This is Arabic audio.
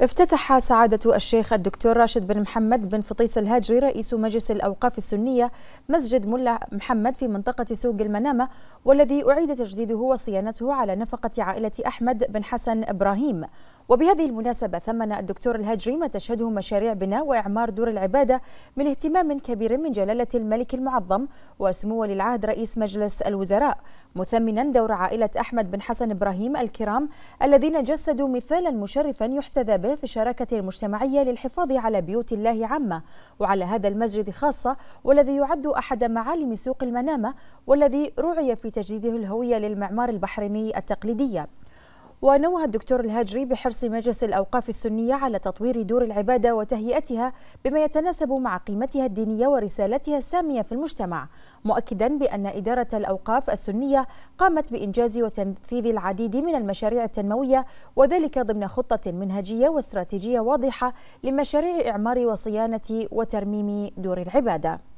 افتتح سعادة الشيخ الدكتور راشد بن محمد بن فطيس الهاجري رئيس مجلس الأوقاف السنية مسجد ملا محمد في منطقة سوق المنامة والذي أعيد تجديده وصيانته على نفقة عائلة أحمد بن حسن إبراهيم وبهذه المناسبة ثمن الدكتور الهجري ما تشهده مشاريع بناء وإعمار دور العبادة من اهتمام كبير من جلالة الملك المعظم وسمو ولي العهد رئيس مجلس الوزراء مثمنا دور عائلة أحمد بن حسن إبراهيم الكرام الذين جسدوا مثالا مشرفا يحتذى به في الشراكة المجتمعية للحفاظ على بيوت الله عامة وعلى هذا المسجد خاصة والذي يعد أحد معالم سوق المنامة والذي رعي في تجديده الهوية للمعمار البحريني التقليدية ونوه الدكتور الهاجري بحرص مجلس الأوقاف السنية على تطوير دور العبادة وتهيئتها بما يتناسب مع قيمتها الدينية ورسالتها السامية في المجتمع مؤكدا بأن إدارة الأوقاف السنية قامت بإنجاز وتنفيذ العديد من المشاريع التنموية وذلك ضمن خطة منهجية واستراتيجية واضحة لمشاريع إعمار وصيانة وترميم دور العبادة